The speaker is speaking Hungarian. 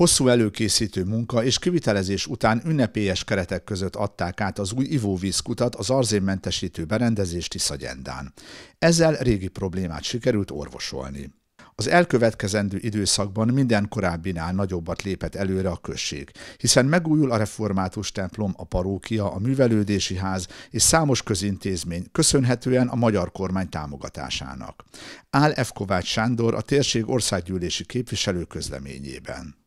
Hosszú előkészítő munka és kivitelezés után ünnepélyes keretek között adták át az új ivóvízkutat az arzénmentesítő berendezés Tiszagyendán. Ezzel régi problémát sikerült orvosolni. Az elkövetkezendő időszakban minden korábbinál nagyobbat lépett előre a község, hiszen megújul a református templom, a parókia, a művelődési ház és számos közintézmény, köszönhetően a magyar kormány támogatásának. Áll F. Kovács Sándor a térség országgyűlési képviselő közleményében.